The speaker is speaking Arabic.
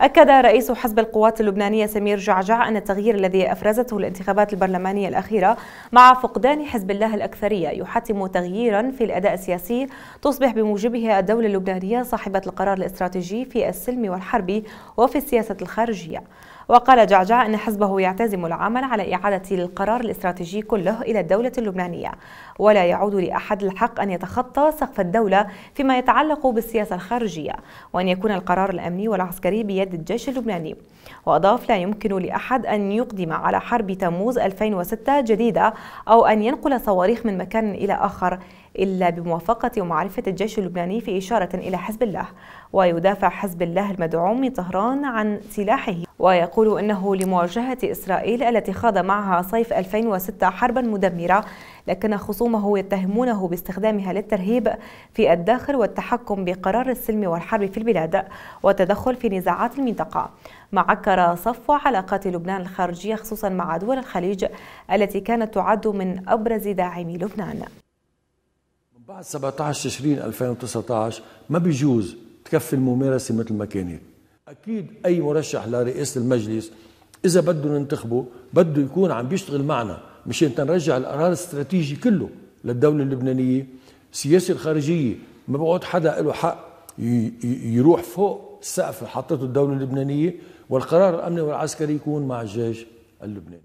أكد رئيس حزب القوات اللبنانية سمير جعجع أن التغيير الذي أفرزته الانتخابات البرلمانية الأخيرة مع فقدان حزب الله الأكثرية يحتم تغييرا في الأداء السياسي تصبح بموجبه الدولة اللبنانية صاحبة القرار الاستراتيجي في السلم والحرب وفي السياسة الخارجية وقال جعجع أن حزبه يعتزم العمل على إعادة القرار الاستراتيجي كله إلى الدولة اللبنانية ولا يعود لأحد الحق أن يتخطى سقف الدولة فيما يتعلق بالسياسة الخارجية وأن يكون القرار الأمني والعسكري بيد الجيش اللبناني وأضاف لا يمكن لأحد أن يقدم على حرب تموز 2006 جديدة أو أن ينقل صواريخ من مكان إلى آخر إلا بموافقة ومعرفة الجيش اللبناني في إشارة إلى حزب الله ويدافع حزب الله المدعوم من طهران عن سلاحه ويقول أنه لمواجهة إسرائيل التي خاض معها صيف 2006 حربا مدمرة لكن خصومه يتهمونه باستخدامها للترهيب في الداخل والتحكم بقرار السلم والحرب في البلاد والتدخل في نزاعات المنطقة معكر صفو علاقات لبنان الخارجية خصوصا مع دول الخليج التي كانت تعد من أبرز داعمي لبنان من بعد 17 تشرين 2019 ما بيجوز تكفي الممارسة مثل ما كانت اكيد اي مرشح لرئاسه المجلس اذا بده ننتخبه بده يكون عم بيشتغل معنا مشان تنرجع القرار الاستراتيجي كله للدوله اللبنانيه السياسه الخارجيه ما بقعد حدا له حق يروح فوق السقف اللي حطته الدوله اللبنانيه والقرار الامني والعسكري يكون مع الجيش اللبناني